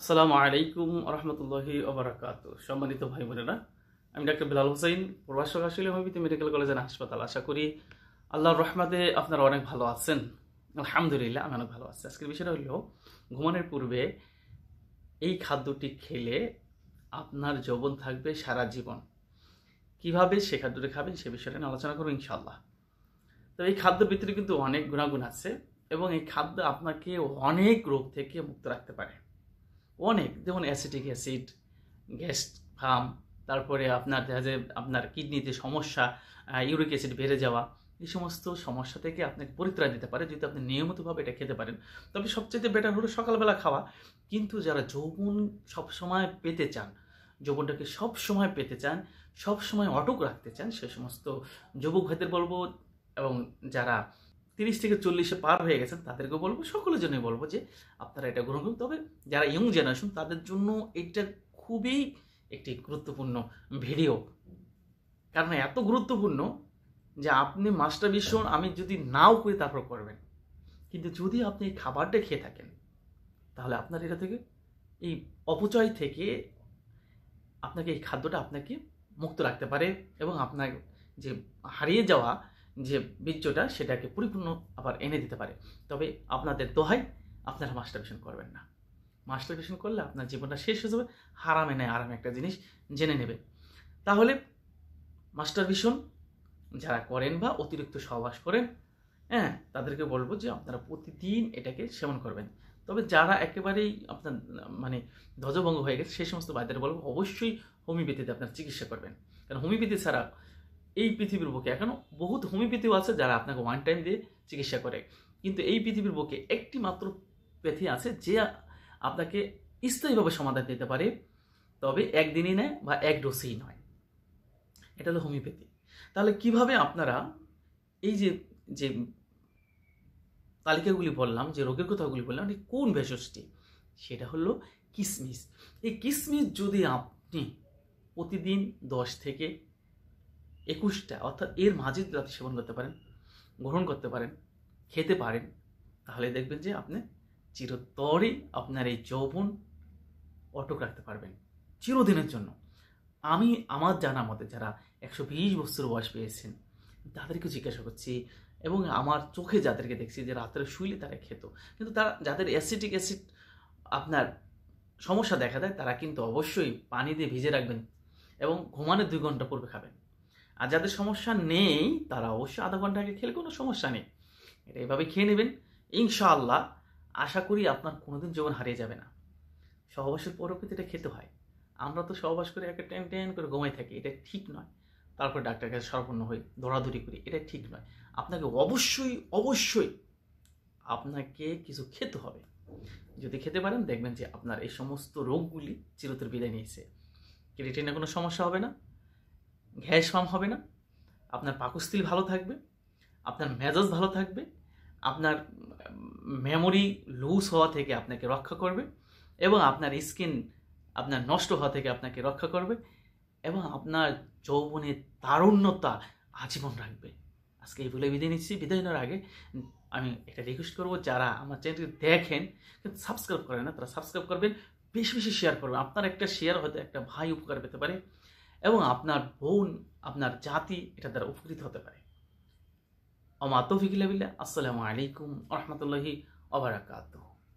আসসালামু আলাইকুম রহমতুল্লাহি ওবরাকাত সম্মানিত ভাই বোনেরা আমি ডাক্তার বিলাল হুসাইন প্রভাষক আসলে হবিতে মেডিকেল কলেজ হাসপাতাল আশা করি আল্লাহর রহমাতে আপনারা অনেক ভালো আছেন আলহামদুলিল্লাহ আমি অনেক ভালো আছি আজকের বিষয়টা হলো ঘুমানোর পূর্বে এই খাদ্যটি খেলে আপনার যৌবন থাকবে সারা জীবন কিভাবে সে খাদ্যটি খাবেন সে বিষয়টা নিয়ে আলোচনা করবো ইনশাল্লাহ তো এই খাদ্যের ভিতরে কিন্তু অনেক গুণাগুণ আছে এবং এই খাদ্য আপনাকে অনেক রোগ থেকে মুক্ত রাখতে পারে অনেক যেমন অ্যাসিটিক অ্যাসিড গ্যাস ফার্ম তারপরে আপনার দেখা যায় আপনার কিডনিতে সমস্যা ইউরিক অ্যাসিড বেড়ে যাওয়া এই সমস্ত সমস্যা থেকে আপনাকে পরিত্রাণ দিতে পারে যদি আপনি নিয়মিতভাবে এটা খেতে পারেন তবে সবচেয়ে বেটার হলো সকালবেলা খাওয়া কিন্তু যারা যৌবন সবসময় পেতে চান যৌবনটাকে সবসময় সময় পেতে চান সব সময় অটক রাখতে চান সে সমস্ত যুবক ভাইদের বলবো এবং যারা তিরিশ থেকে চল্লিশে পার হয়ে গেছেন তাদেরকে বলবো সকলের জন্যই বলবো যে আপনারা এটা গ্রহণ করুন তবে যারা ইয়ং জেনারেশন তাদের জন্য এটা খুবই একটি গুরুত্বপূর্ণ ভিডিও কারণ এত গুরুত্বপূর্ণ যে আপনি মাস্টার বিশ্বন আমি যদি নাও করি তারপর করবেন কিন্তু যদি আপনি এই খাবারটা খেয়ে থাকেন তাহলে আপনার এটা থেকে এই অপচয় থেকে আপনাকে এই খাদ্যটা আপনাকে মুক্ত রাখতে পারে এবং আপনার যে হারিয়ে যাওয়া যে বীর্যটা সেটাকে পরিপূর্ণ আবার এনে দিতে পারে তবে আপনাদের দোহাই আপনারা মাস্টারবেশন করবেন না মাস্টারবেশন করলে আপনার জীবনটা শেষ হয়ে যাবে হারামে নেয় আরামে একটা জিনিস জেনে নেবে তাহলে মাস্টারবেশন যারা করেন বা অতিরিক্ত সহবাস করেন হ্যাঁ তাদেরকে বলবো যে আপনারা প্রতিদিন এটাকে সেবন করবেন তবে যারা একেবারেই আপনার মানে ধ্বজভঙ্গ হয়ে গেছে সেই সমস্ত বাইদের বলবো অবশ্যই হোমিওপ্যাথিতে আপনার চিকিৎসা করবেন কারণ হোমিওপ্যাথি ছাড়া এই পৃথিবীর বুকে এখনও বহুত হোমিওপ্যাথিও আছে যারা আপনাকে ওয়ান টাইম দিয়ে চিকিৎসা করে কিন্তু এই পৃথিবীর বুকে একটি মাত্র প্যাথি আছে যে আপনাকে স্থায়ীভাবে সমাধান দিতে পারে তবে একদিনই নেয় বা এক ডোসেই নয় এটা হলো হোমিওপ্যাথি তাহলে কিভাবে আপনারা এই যে যে তালিকাগুলি বললাম যে রোগের কথাগুলি বললাম এটি কোন ভেষজটি সেটা হলো কিসমিস এই কিসমিস যদি আপনি প্রতিদিন দশ থেকে একুশটা অর্থাৎ এর মাঝে যদি আপনি সেবন করতে পারেন গ্রহণ করতে পারেন খেতে পারেন তাহলে দেখবেন যে আপনি চিরতরে আপনার এই যৌবন অটক রাখতে পারবেন চিরদিনের জন্য আমি আমার জানা মতে যারা একশো বিশ বছর বয়স পেয়েছেন তাদেরকে জিজ্ঞাসা করছি এবং আমার চোখে যাদেরকে দেখছি যে রাত্রে শুইলে তারা খেত কিন্তু তারা যাদের অ্যাসিটিক অ্যাসিড আপনার সমস্যা দেখা দেয় তারা কিন্তু অবশ্যই পানি দিয়ে ভিজে রাখবেন এবং ঘুমানোর দুই ঘন্টা পূর্বে খাবেন আর যাদের সমস্যা নেই তারা অবশ্যই আধা ঘন্টা আগে খেলে কোনো সমস্যা নেই এটা এভাবে খেয়ে নেবেন ইনশাআল্লাহ আশা করি আপনার কোনোদিন জীবন হারিয়ে যাবে না সহবাসের পরও কিন্তু এটা খেতে হয় আমরা তো সহবাস করে একটা টেন টেন করে ঘুমাই থাকি এটা ঠিক নয় তারপর ডাক্তার কাছে সর্বন্ন হয়ে দৌড়াদৌড়ি করি এটা ঠিক নয় আপনাকে অবশ্যই অবশ্যই আপনাকে কিছু খেতে হবে যদি খেতে পারেন দেখবেন যে আপনার এই সমস্ত রোগগুলি চিরতর বিদায় নিয়েছে ক্রিয়েটিনে কোনো সমস্যা হবে না ঘ্যাস ফার্ম হবে না আপনার পাকস্থিল ভালো থাকবে আপনার মেজাজ ভালো থাকবে আপনার মেমোরি লুজ হওয়া থেকে আপনাকে রক্ষা করবে এবং আপনার স্কিন আপনার নষ্ট হওয়া থেকে আপনাকে রক্ষা করবে এবং আপনার যৌবনের তারুণ্যতা আজীবন রাখবে আজকে এই বলে বিদায় নিচ্ছি বিদায় নেওয়ার আগে আমি এটা রিকোয়েস্ট করবো যারা আমার চ্যানেলটি দেখেন কিন্তু সাবস্ক্রাইব করেন না তারা সাবস্ক্রাইব করবেন বেশি বেশি শেয়ার করবেন আপনার একটা শেয়ার হয়তো একটা ভাই উপকার পেতে পারে এবং আপনার বোন আপনার জাতি এটা দ্বারা উপকৃত হতে পারে অমাতফিকিল্লাবিল্লা আসসালামু আলাইকুম রহমতুল্লাহি অবরাকাত